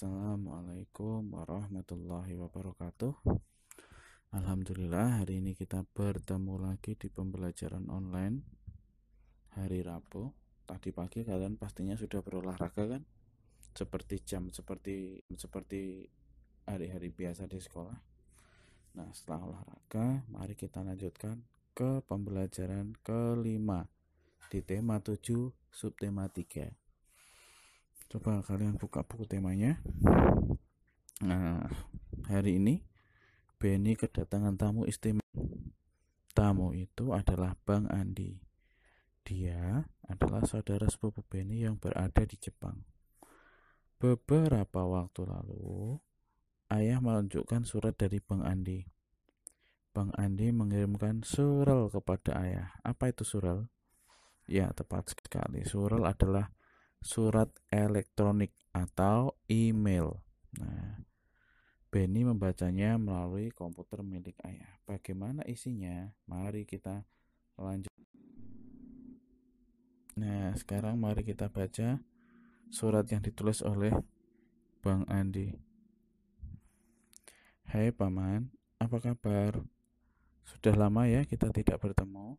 Assalamualaikum warahmatullahi wabarakatuh. Alhamdulillah, hari ini kita bertemu lagi di pembelajaran online hari Rabu. Tadi pagi kalian pastinya sudah berolahraga kan? Seperti jam seperti seperti hari-hari biasa di sekolah. Nah, setelah olahraga, mari kita lanjutkan ke pembelajaran kelima di tema 7 subtema 3 coba kalian buka buku temanya nah hari ini Benny kedatangan tamu istimewa tamu itu adalah Bang Andi dia adalah saudara sepupu Benny yang berada di Jepang beberapa waktu lalu ayah menunjukkan surat dari Bang Andi Bang Andi mengirimkan surel kepada ayah. Apa itu surel? Ya, tepat sekali. Surel adalah surat elektronik atau email. Nah, Benny membacanya melalui komputer milik ayah. Bagaimana isinya? Mari kita lanjut. Nah, sekarang mari kita baca surat yang ditulis oleh Bang Andi. Hai paman, apa kabar? Sudah lama ya kita tidak bertemu.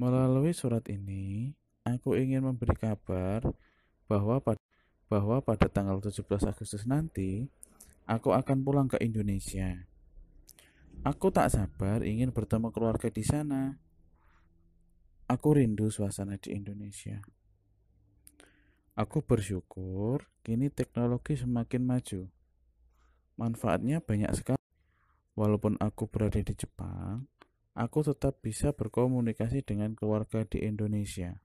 Melalui surat ini, Aku ingin memberi kabar bahwa pada bahwa pada tanggal 17 Agustus nanti aku akan pulang ke Indonesia. Aku tak sabar ingin bertemu keluarga di sana. Aku rindu suasana di Indonesia. Aku bersyukur kini teknologi semakin maju. Manfaatnya banyak sekali. Walaupun aku berada di Jepang, aku tetap bisa berkomunikasi dengan keluarga di Indonesia.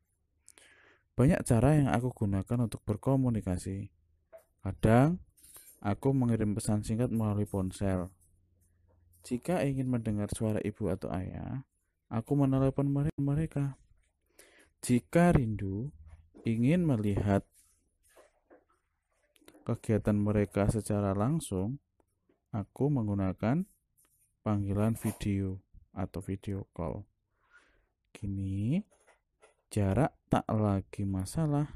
Banyak cara yang aku gunakan untuk berkomunikasi. Kadang, aku mengirim pesan singkat melalui ponsel. Jika ingin mendengar suara ibu atau ayah, aku menelepon mereka. Jika rindu, ingin melihat kegiatan mereka secara langsung, aku menggunakan panggilan video atau video call. Kini, jarak tak lagi masalah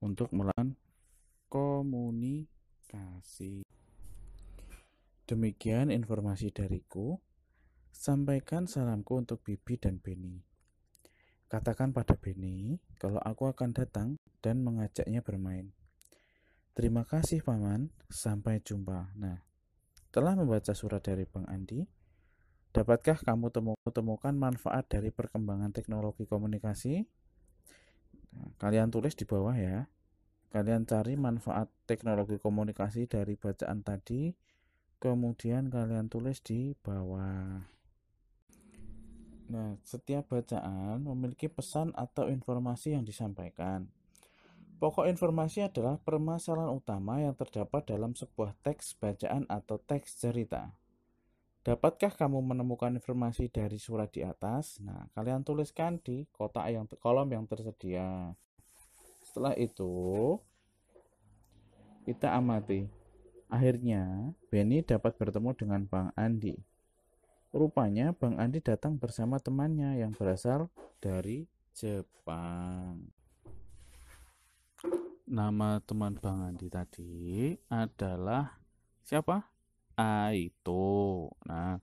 untuk melakukan komunikasi. Demikian informasi dariku. Sampaikan salamku untuk Bibi dan Beni. Katakan pada Beni kalau aku akan datang dan mengajaknya bermain. Terima kasih paman, sampai jumpa. Nah, telah membaca surat dari Bang Andi. Dapatkah kamu temukan manfaat dari perkembangan teknologi komunikasi? Nah, kalian tulis di bawah ya. Kalian cari manfaat teknologi komunikasi dari bacaan tadi, kemudian kalian tulis di bawah. Nah, setiap bacaan memiliki pesan atau informasi yang disampaikan. Pokok informasi adalah permasalahan utama yang terdapat dalam sebuah teks bacaan atau teks cerita. Dapatkah kamu menemukan informasi dari surat di atas? Nah, kalian tuliskan di kotak yang kolom yang tersedia. Setelah itu, kita amati. Akhirnya, Benny dapat bertemu dengan Bang Andi. Rupanya, Bang Andi datang bersama temannya yang berasal dari Jepang. Nama teman Bang Andi tadi adalah siapa? A itu nah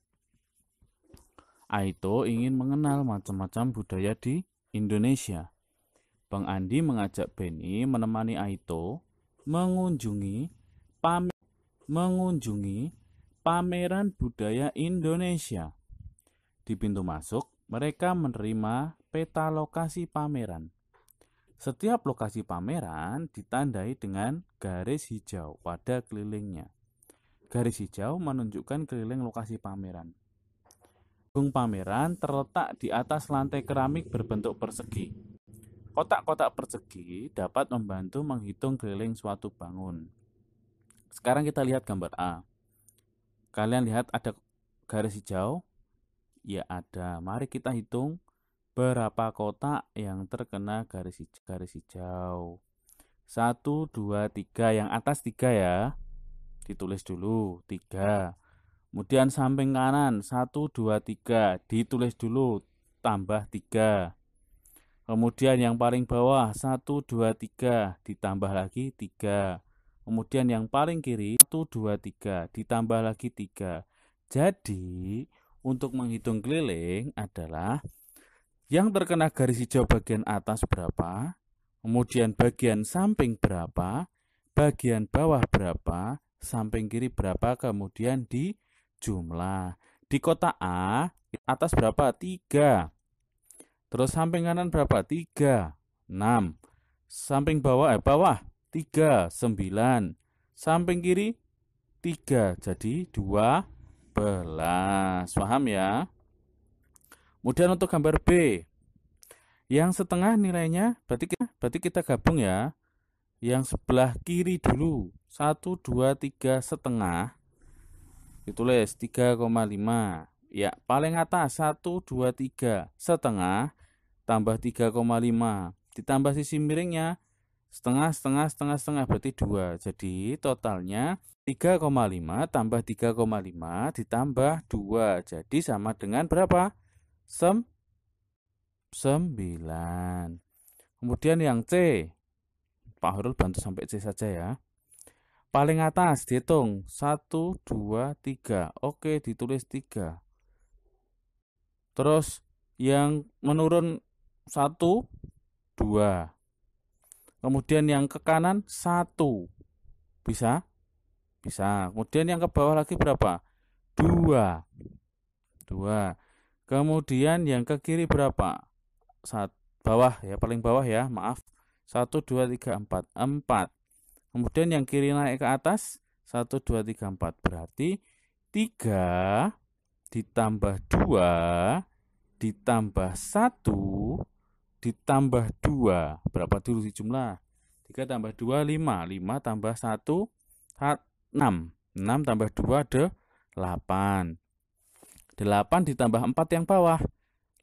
A itu ingin mengenal macam-macam budaya di Indonesia. Bang Andi mengajak Benny menemani Aito mengunjungi pamer, mengunjungi pameran budaya Indonesia. Di pintu masuk, mereka menerima peta lokasi pameran. Setiap lokasi pameran ditandai dengan garis hijau pada kelilingnya. Garis hijau menunjukkan keliling lokasi pameran. Gung pameran terletak di atas lantai keramik berbentuk persegi. Kotak-kotak persegi dapat membantu menghitung keliling suatu bangun. Sekarang kita lihat gambar A. Kalian lihat ada garis hijau? Ya ada. Mari kita hitung berapa kotak yang terkena garis hijau. Satu, dua, tiga. yang atas tiga ya ditulis dulu 3 kemudian samping kanan 1 2 3 ditulis dulu tambah 3 kemudian yang paling bawah 1 2 3 ditambah lagi 3 kemudian yang paling kiri 1 2 3 ditambah lagi 3 jadi untuk menghitung keliling adalah yang terkena garis hijau bagian atas berapa, kemudian bagian samping berapa, bagian bawah berapa, samping kiri berapa kemudian di jumlah. Di kota A atas berapa? tiga Terus samping kanan berapa? tiga enam Samping bawah eh bawah 3, 9. Samping kiri tiga jadi dua belas Paham ya? Kemudian untuk gambar B. Yang setengah nilainya berarti kita, berarti kita gabung ya yang sebelah kiri dulu 1 2 3 setengah ditulis 3,5 ya paling atas 1 2 3 setengah tambah 3,5 ditambah sisi miringnya setengah setengah setengah setengah berarti 2 jadi totalnya 3,5 tambah 3,5 ditambah 2 jadi sama dengan berapa Sem 9 kemudian yang C Pak Horul bantu sampai C saja ya. Paling atas dihitung 1 2 3. Oke, ditulis 3. Terus yang menurun 1 2. Kemudian yang ke kanan 1. Bisa? Bisa. Kemudian yang ke bawah lagi berapa? 2. 2. Kemudian yang ke kiri berapa? Saat bawah ya, paling bawah ya, maaf. 1, 2, 3, 4. 4. Kemudian yang kiri naik ke atas. 1, 2, 3, 4. Berarti 3 ditambah 2 ditambah 1 ditambah 2. Berapa dulu si jumlah? 3 tambah 2, 5. 5 tambah 1, 6. 6 tambah 2, 8. 8 ditambah 4 yang bawah.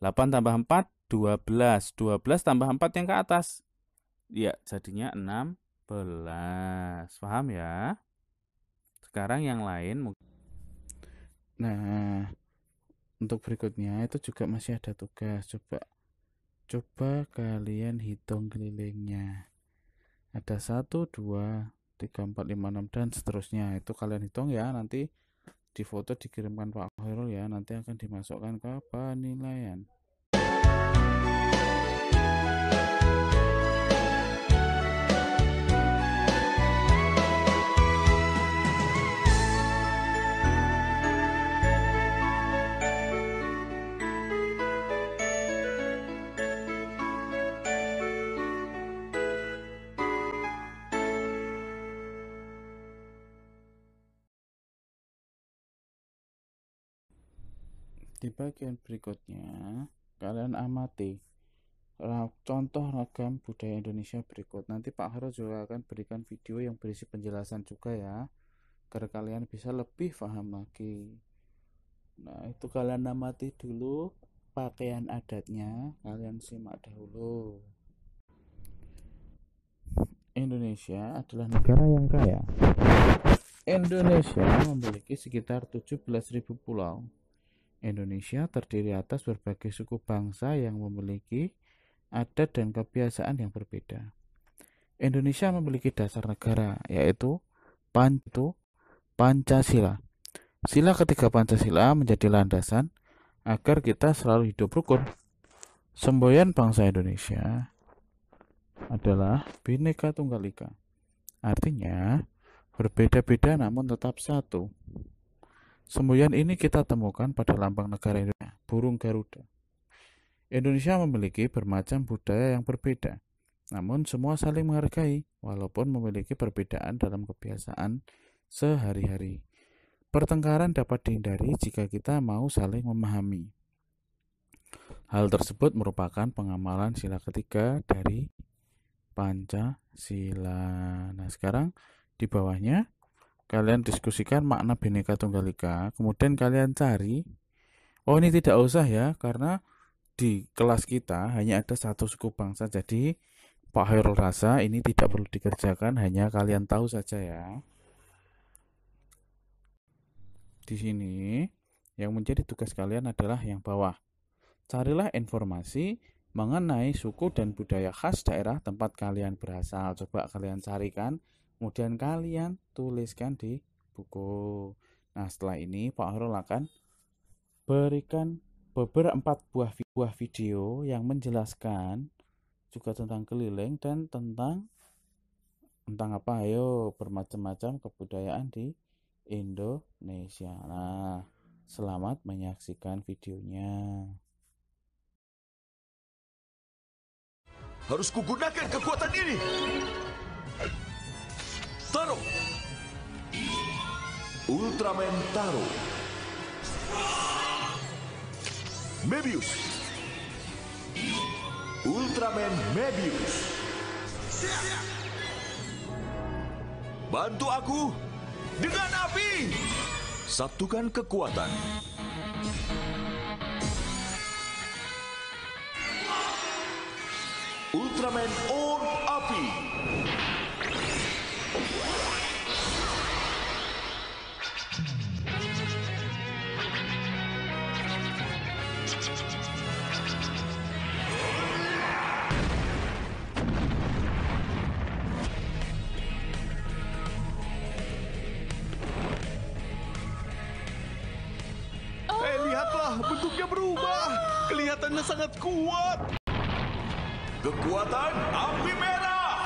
8 tambah 4, 12. 12 tambah 4 yang ke atas. Ya, jadinya 16. Paham ya? Sekarang yang lain Nah, untuk berikutnya itu juga masih ada tugas. Coba coba kalian hitung kelilingnya. Ada 1 2 3 4 5 6 dan seterusnya. Itu kalian hitung ya nanti di foto dikirimkan Pak Khairul ya nanti akan dimasukkan ke penilaian. Di bagian berikutnya, kalian amati contoh ragam budaya Indonesia berikut. Nanti Pak Haro juga akan berikan video yang berisi penjelasan juga ya, agar kalian bisa lebih paham lagi. Nah, itu kalian amati dulu pakaian adatnya, kalian simak dahulu. Indonesia adalah negara yang kaya. Indonesia memiliki sekitar 17.000 pulau Indonesia terdiri atas berbagai suku bangsa yang memiliki adat dan kebiasaan yang berbeda. Indonesia memiliki dasar negara, yaitu Pantu Pancasila. Sila ketiga Pancasila menjadi landasan agar kita selalu hidup rukun. Semboyan bangsa Indonesia adalah Bhinneka Tunggal Ika. Artinya, berbeda-beda namun tetap satu. Semboyan ini kita temukan pada lambang negara Indonesia, burung Garuda. Indonesia memiliki bermacam budaya yang berbeda, namun semua saling menghargai walaupun memiliki perbedaan dalam kebiasaan sehari-hari. Pertengkaran dapat dihindari jika kita mau saling memahami. Hal tersebut merupakan pengamalan sila ketiga dari Pancasila. Nah, sekarang di bawahnya kalian diskusikan makna Bhinneka Tunggal Ika, kemudian kalian cari oh ini tidak usah ya karena di kelas kita hanya ada satu suku bangsa jadi Pak Hairul Rasa ini tidak perlu dikerjakan hanya kalian tahu saja ya di sini yang menjadi tugas kalian adalah yang bawah carilah informasi mengenai suku dan budaya khas daerah tempat kalian berasal coba kalian carikan Kemudian kalian tuliskan di buku. Nah, setelah ini Pak Horul akan berikan beberapa buah buah video yang menjelaskan juga tentang keliling dan tentang tentang apa ayo bermacam-macam kebudayaan di Indonesia. Nah, selamat menyaksikan videonya. Harus kugunakan kekuatan ini. Taro Ultraman Taro Mebius Ultraman Mebius Bantu aku dengan api Satukan kekuatan Ultraman Orb na sangat kuat. Kekuatan api merah.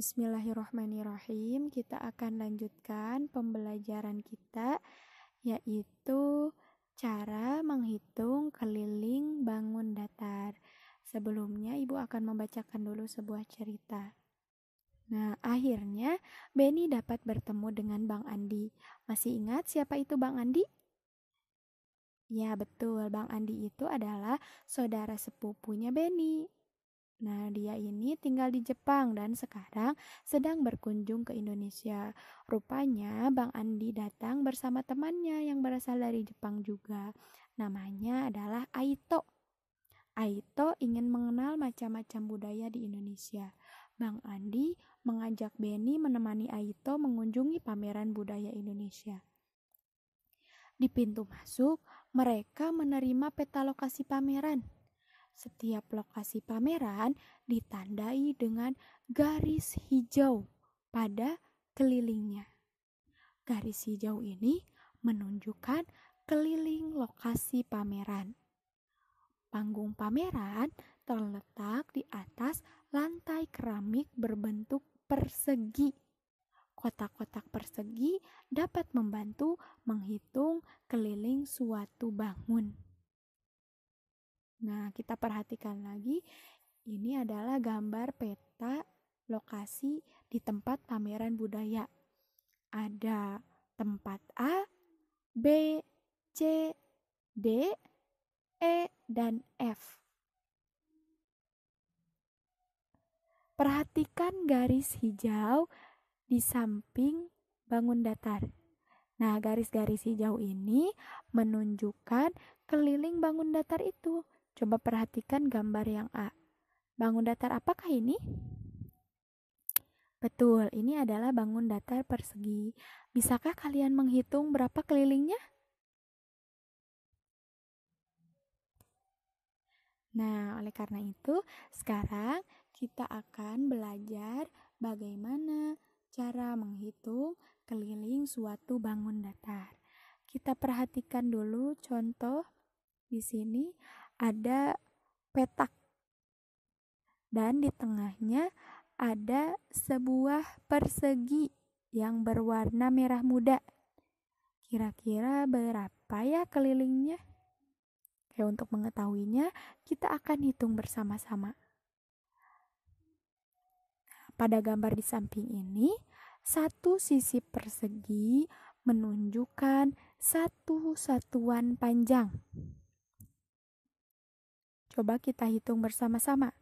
Bismillahirrahmanirrahim. Kita akan lanjutkan pembelajaran kita yaitu cara menghitung keliling bangun datar. Sebelumnya ibu akan membacakan dulu sebuah cerita. Nah, akhirnya Benny dapat bertemu dengan Bang Andi. Masih ingat siapa itu Bang Andi? Ya betul, Bang Andi itu adalah saudara sepupunya Benny. Nah, dia ini tinggal di Jepang dan sekarang sedang berkunjung ke Indonesia. Rupanya Bang Andi datang bersama temannya yang berasal dari Jepang juga. Namanya adalah Aito. Aito ingin mengenal macam-macam budaya di Indonesia. Bang Andi mengajak Benny menemani Aito mengunjungi pameran budaya Indonesia. Di pintu masuk, mereka menerima peta lokasi pameran. Setiap lokasi pameran ditandai dengan garis hijau pada kelilingnya. Garis hijau ini menunjukkan keliling lokasi pameran. Panggung pameran terletak di atas lantai keramik berbentuk persegi Kotak-kotak persegi dapat membantu menghitung keliling suatu bangun. Nah, kita perhatikan lagi, ini adalah gambar peta lokasi di tempat pameran budaya. Ada tempat A, B, C, D, E, dan F. Perhatikan garis hijau di samping bangun datar. Nah, garis-garis hijau ini menunjukkan keliling bangun datar itu. Coba perhatikan gambar yang A. Bangun datar apakah ini? Betul, ini adalah bangun datar persegi. Bisakah kalian menghitung berapa kelilingnya? Nah, oleh karena itu, sekarang kita akan belajar bagaimana Cara menghitung keliling suatu bangun datar. Kita perhatikan dulu contoh di sini ada petak dan di tengahnya ada sebuah persegi yang berwarna merah muda. Kira-kira berapa ya kelilingnya? Ya, untuk mengetahuinya, kita akan hitung bersama-sama. Pada gambar di samping ini, satu sisi persegi menunjukkan satu satuan panjang. Coba kita hitung bersama-sama.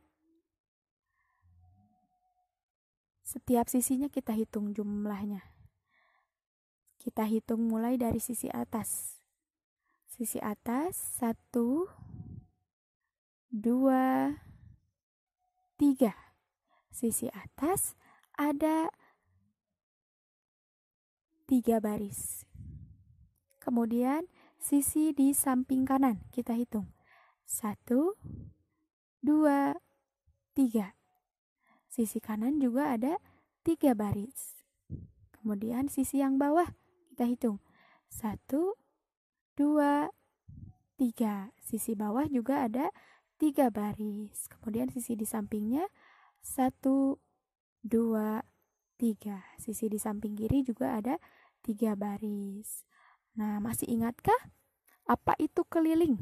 Setiap sisinya kita hitung jumlahnya. Kita hitung mulai dari sisi atas. Sisi atas satu, tiga. tiga sisi atas ada tiga baris. Kemudian sisi di samping kanan kita hitung. Satu, dua, tiga. Sisi kanan juga ada tiga baris. Kemudian sisi yang bawah kita hitung. Satu, dua, tiga. Sisi bawah juga ada tiga baris. Kemudian sisi di sampingnya satu, dua, tiga. Sisi di samping kiri juga ada tiga baris. Nah, masih ingatkah apa itu keliling?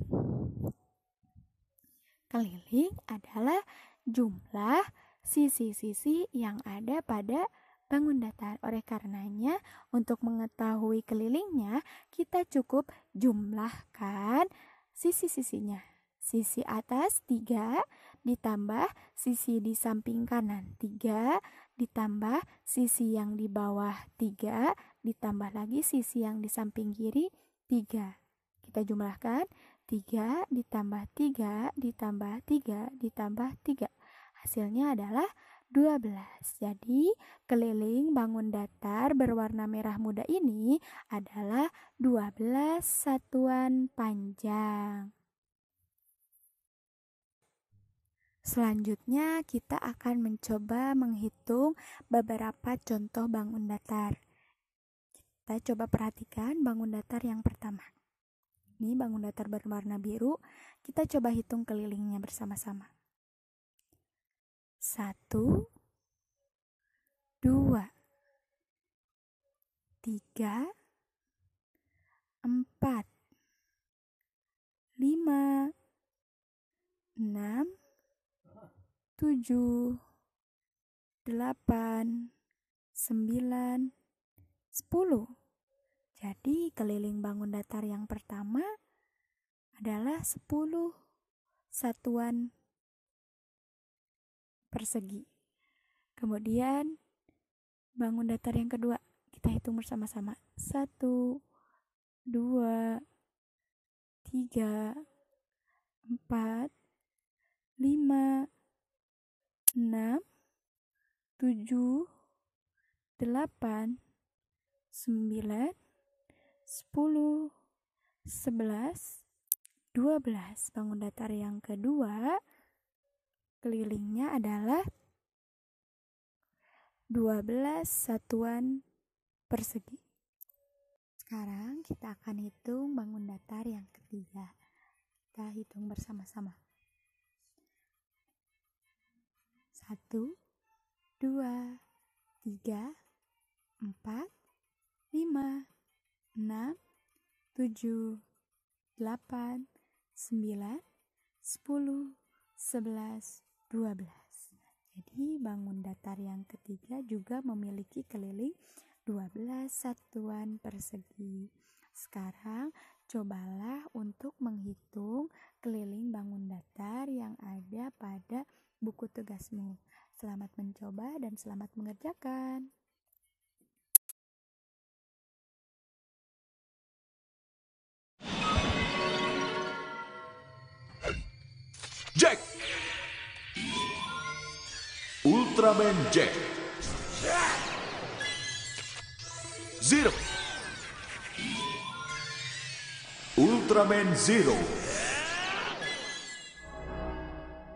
Keliling adalah jumlah sisi-sisi yang ada pada bangun datar. Oleh karenanya, untuk mengetahui kelilingnya, kita cukup jumlahkan sisi-sisinya. Sisi atas 3, ditambah sisi di samping kanan 3 ditambah sisi yang di bawah 3 ditambah lagi sisi yang di samping kiri 3 kita jumlahkan 3 ditambah 3 ditambah 3 ditambah 3 hasilnya adalah 12. Jadi, keliling bangun datar berwarna merah muda ini adalah 12 satuan panjang. Selanjutnya, kita akan mencoba menghitung beberapa contoh bangun datar. Kita coba perhatikan bangun datar yang pertama. Ini bangun datar berwarna biru. Kita coba hitung kelilingnya bersama-sama. Satu, dua, tiga, empat, lima, enam, tujuh, delapan, sembilan, sepuluh. Jadi keliling bangun datar yang pertama adalah sepuluh satuan persegi. Kemudian bangun datar yang kedua kita hitung bersama-sama. Satu, dua, tiga, empat, lima, 6 7 8 9 10 11 12 bangun datar yang kedua kelilingnya adalah 12 satuan persegi sekarang kita akan hitung bangun datar yang ketiga kita hitung bersama-sama Satu, dua, tiga, empat, lima, enam, tujuh, delapan, sembilan, sepuluh, sebelas, dua belas. Jadi bangun datar yang ketiga juga memiliki keliling 12 satuan persegi. Sekarang cobalah untuk menghitung keliling bangun datar yang ada pada buku tugasmu. Selamat mencoba dan selamat mengerjakan. Jack Ultraman Jack Zero Ultraman Zero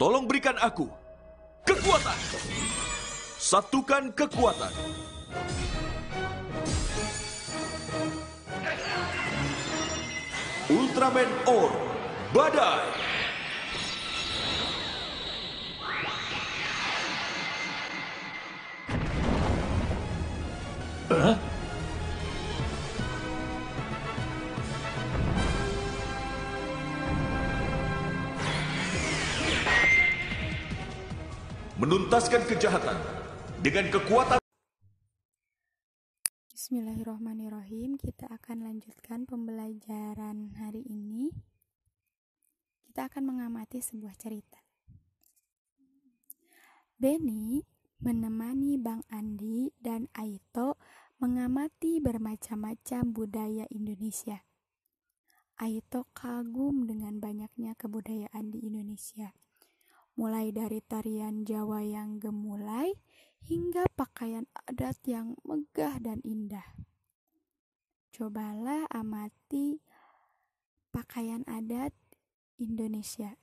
Tolong berikan aku kekuatan. Satukan kekuatan. Ultraman Or Badai. Huh? menuntaskan kejahatan dengan kekuatan Bismillahirrahmanirrahim kita akan lanjutkan pembelajaran hari ini kita akan mengamati sebuah cerita Benny menemani Bang Andi dan Aito mengamati bermacam-macam budaya Indonesia Aito kagum dengan banyaknya kebudayaan di Indonesia mulai dari tarian Jawa yang gemulai hingga pakaian adat yang megah dan indah. Cobalah amati pakaian adat Indonesia.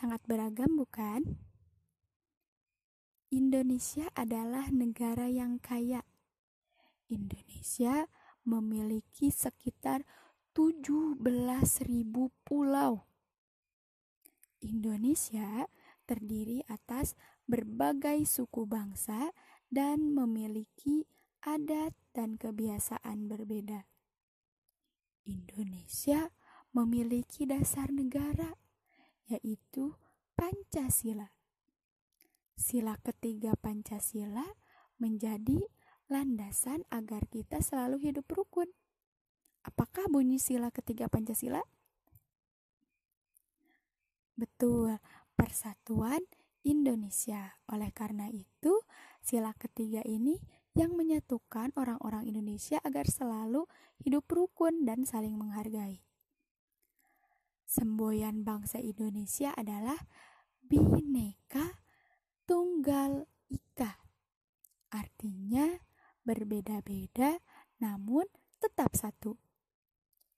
Sangat beragam, bukan? Indonesia adalah negara yang kaya. Indonesia memiliki sekitar 17.000 pulau. Indonesia terdiri atas berbagai suku bangsa dan memiliki adat dan kebiasaan berbeda. Indonesia memiliki dasar negara yaitu Pancasila. Sila ketiga Pancasila menjadi landasan agar kita selalu hidup rukun. Apakah bunyi sila ketiga Pancasila? Betul, persatuan Indonesia. Oleh karena itu, sila ketiga ini yang menyatukan orang-orang Indonesia agar selalu hidup rukun dan saling menghargai. Semboyan bangsa Indonesia adalah bineka Tunggal Ika. Artinya berbeda-beda namun tetap satu.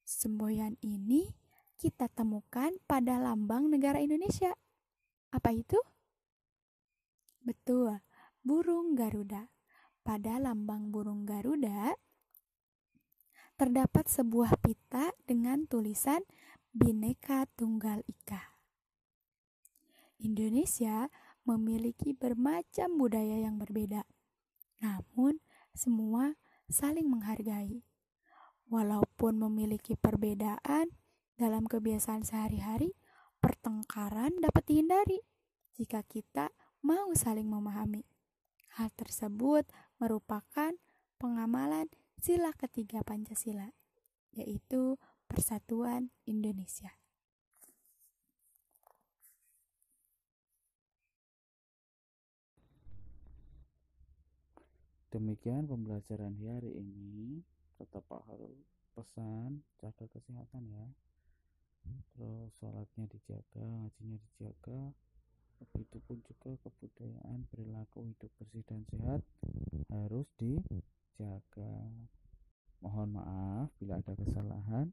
Semboyan ini kita temukan pada lambang negara Indonesia. Apa itu? Betul, burung Garuda. Pada lambang burung Garuda terdapat sebuah pita dengan tulisan Bhinneka Tunggal Ika. Indonesia memiliki bermacam budaya yang berbeda, namun semua saling menghargai. Walaupun memiliki perbedaan dalam kebiasaan sehari-hari, pertengkaran dapat dihindari jika kita mau saling memahami. Hal tersebut merupakan pengamalan sila ketiga Pancasila, yaitu Persatuan Indonesia. Demikian pembelajaran di hari ini. Tetap harus pesan jaga kesehatan ya. Terus sholatnya dijaga, ngajinya dijaga. Begitupun juga kebudayaan perilaku hidup bersih dan sehat harus dijaga. Mohon maaf bila ada kesalahan.